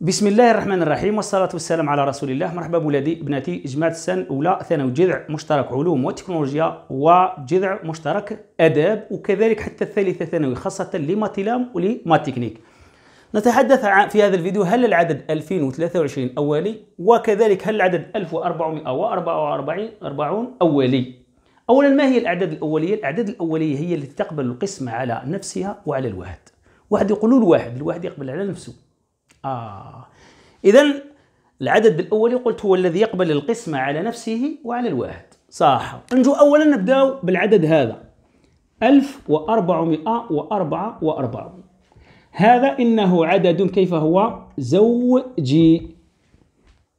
بسم الله الرحمن الرحيم والصلاة والسلام على رسول الله مرحبا بولادي بناتي جماعة السن أولى ثانوي جذع مشترك علوم وتكنولوجيا وجذع مشترك آداب وكذلك حتى الثالثة ثانوي خاصة لماتيلام ولماتيكنيك نتحدث في هذا الفيديو هل العدد 2023 أولي وكذلك هل العدد 1444 أولي أولا ما هي الأعداد الأولية؟ الأعداد الأولية هي التي تقبل القسمة على نفسها وعلى الواحد واحد يقول الواحد الواحد يقبل على نفسه آه إذا العدد الأولي قلت هو الذي يقبل القسمة على نفسه وعلى الواحد صح نجو أولا نبدأ بالعدد هذا 1444 هذا إنه عدد كيف هو زوجي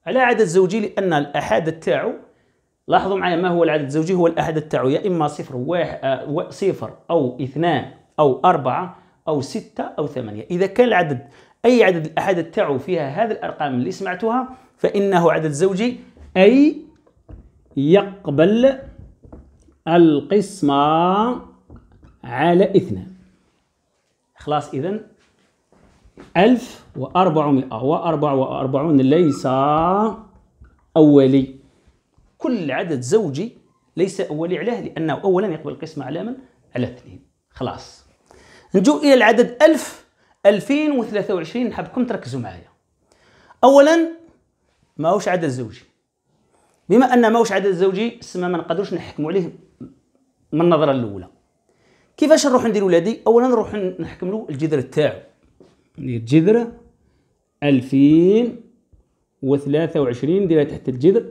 على عدد زوجي لأن الأحاد تاعو لاحظوا معي ما هو العدد الزوجي هو الأحاد تاعو يا إما صفر, واحد آه، صفر أو اثنان أو أربعة أو ستة أو ثمانية إذا كان العدد أي عدد الأحاد تاعو فيها هذه الأرقام اللي سمعتها فإنه عدد زوجي أي يقبل القسمة على اثنان خلاص إذا ألف وأربعمائة وأربع وأربعون ليس أولي كل عدد زوجي ليس أولي علاه لأنه أولا يقبل القسمة على من؟ على اثنين خلاص نجو إلى العدد ألف 2023 نحبكم تركزوا معايا اولا هوش عدد زوجي بما ان هوش عدد زوجي سما ما نقدروش نحكموا عليه من النظره الاولى كيفاش نروح ندير ولادي اولا نروح نحكم له الجذر تاعو ندير جذر 2023 نديرها تحت الجذر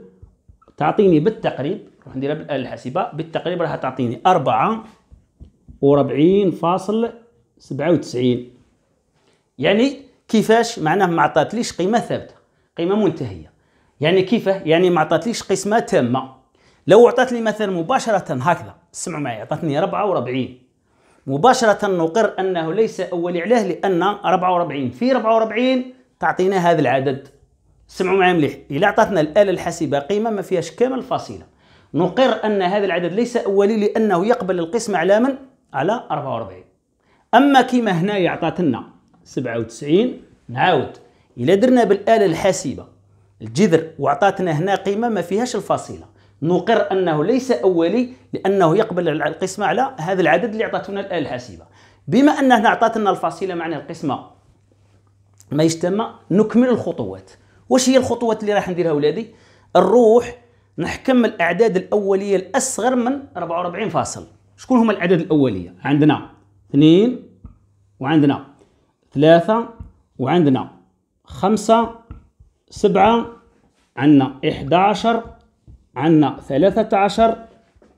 تعطيني بالتقريب نروح نديرها بالاله الحاسبه بالتقريب راح تعطيني 44.97 يعني كيفاش معناه ما عطاتليش قيمه ثابته قيمه منتهيه يعني كيفاه يعني ما عطاتليش قسمه تامه لو عطاتلي مثلا مباشره هكذا اسمعوا معي عطاتني 44 مباشره نقر انه ليس اولي عليه لان 44 في 44 تعطينا هذا العدد اسمعوا معي مليح الا عطاتنا الاله الحاسبه قيمه ما فيهاش كامل فاصله نقر ان هذا العدد ليس اولي لانه يقبل القسمه على من على 44 اما كيما هنا يعطاتنا 97 نعاود الا درنا بالاله الحاسبه الجذر وعطاتنا هنا قيمه ما فيهاش الفاصله نقر انه ليس اولي لانه يقبل القسمه على هذا العدد اللي عطاتنا الاله الحاسبه بما ان هنا عطاتنا الفاصله معنى القسمه ما يجتمع نكمل الخطوات واش هي الخطوات اللي راح نديرها اولادي نروح نحكم الاعداد الاوليه الاصغر من 44 فاصل شكون هما الاعداد الاوليه عندنا 2 وعندنا ثلاثة وعندنا خمسة سبعة عندنا إحدى عشر عندنا ثلاثة عشر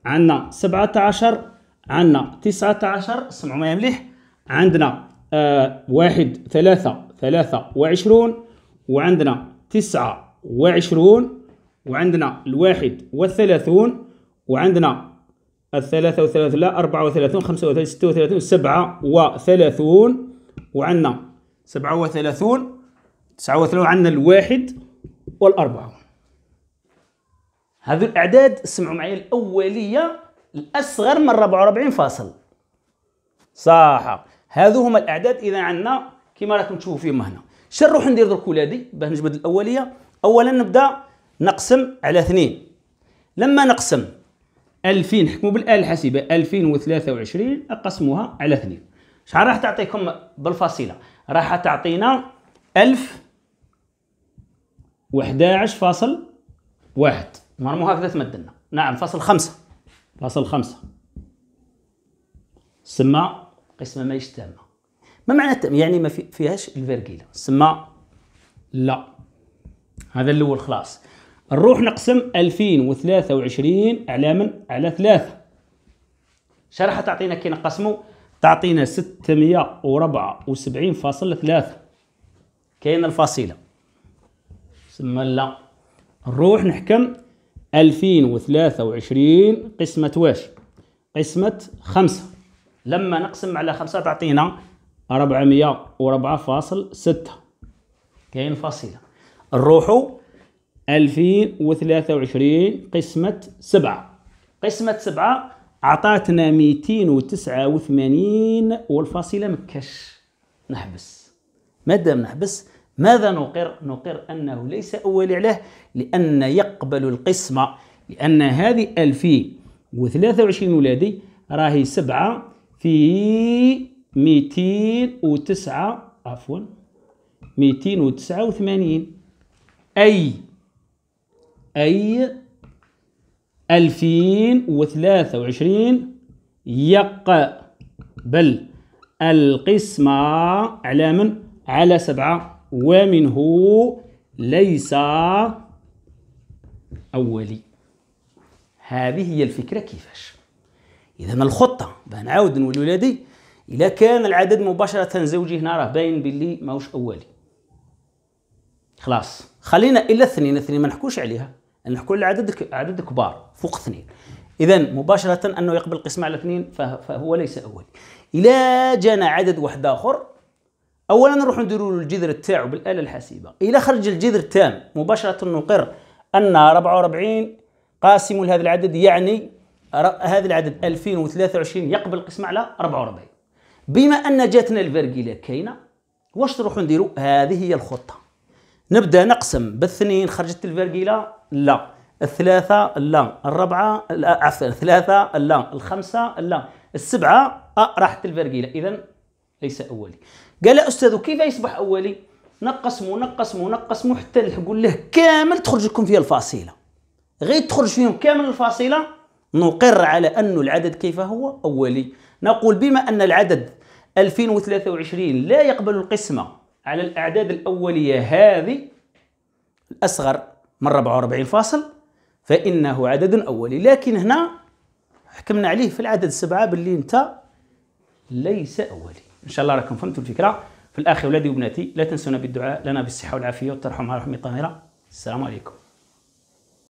عندنا سبعة عشر عندنا تسعة عشر سمعوا معايا مليح عندنا آه واحد ثلاثة ثلاثة وعشرون وعندنا تسعة وعشرون وعندنا الواحد والثلاثون وعندنا الثلاثة وثلاثون لا أربعة وثلاثون خمسة وثلاثون ستة وثلاثون سبعة وثلاثون وعندنا 37 39 عندنا الواحد والأربعة هذو الأعداد سمعوا معايا الأولية الأصغر من 44 فاصل صح هذو هما الأعداد إذا عندنا كما راكم تشوفوا فيهم هنا شنو نروح ندير درك ولادي باه نجبد الأولية أولا نبدا نقسم على اثنين لما نقسم 2000 حكموا بالآلة الحاسبة 2023 أقسموها على اثنين شحال راح تعطيكم بالفصيله راح تعطينا 1000 و11 فاصل واحد مرمو هكذا تمدلنا نعم فاصل خمسة فاصل خمسة سما قسمة ماهيش تامة ما معنى التام يعني ما في فيهاش الفيرجيلا سما لا هذا الأول خلاص نروح نقسم 2023 على من على ثلاثة شرحة تعطينا كي نقسمو تعطينا 674.3 كاين الفصيله سما لا نروح نحكم 2023 قسمة واش قسمة خمسة لما نقسم على خمسة تعطينا 404.6 كاين فصيله نروحو 2023 قسمة سبعة قسمة سبعة عطاتنا 289 والفاصله مكش نحبس مادام نحبس ماذا نقر؟ نقر انه ليس اولي عليه لان يقبل القسمه لان هذه 2023 ولادي راهي 7 في 209 عفوا 289 اي اي 2023 يق بل القسمة على من؟ على سبعة ومنه ليس أولي هذه هي الفكرة كيفاش إذا الخطة بنعاود نولي ولادي إذا كان العدد مباشرة زوجي هنا راه باين باللي ماهوش أولي خلاص خلينا إلا الثنين الثنين ما نحكوش عليها ان كل عدد عدد كبار فوق اثنين اذا مباشره انه يقبل القسمه على اثنين فهو ليس اولي الى جانا عدد واحد اخر اولا نروح نديروا الجذر تاعو بالاله الحاسبه الى خرج الجذر التام مباشره نقر ان 44 قاسم لهذا العدد يعني هذا العدد 2023 يقبل القسمه على 44 بما ان جاتنا الفرقيله كاينه واش نروحوا نديروا هذه هي الخطه نبدا نقسم بالثنين خرجت الفرقيله لا الثلاثه لا الربعه لا عفوا الثلاثه لا الخمسه لا السبعه أه راحت الفرقيله اذا ليس اولي قال استاذ كيف يصبح اولي نقسمو نقسمو نقسمو حتى نقول له كامل تخرج لكم فيها الفاصله غير تخرج فيهم كامل الفاصله نقر على ان العدد كيف هو اولي نقول بما ان العدد 2023 لا يقبل القسمه على الأعداد الأولية هذه الأصغر من 44 فاصل فإنه عدد أولي لكن هنا حكمنا عليه في العدد سبعة باللي أنت ليس أولي إن شاء الله راكم فهمتوا الفكرة في الآخر ولادي وبناتي لا تنسونا بالدعاء لنا بالصحة والعافية وترحمها رحمة طاهرة السلام عليكم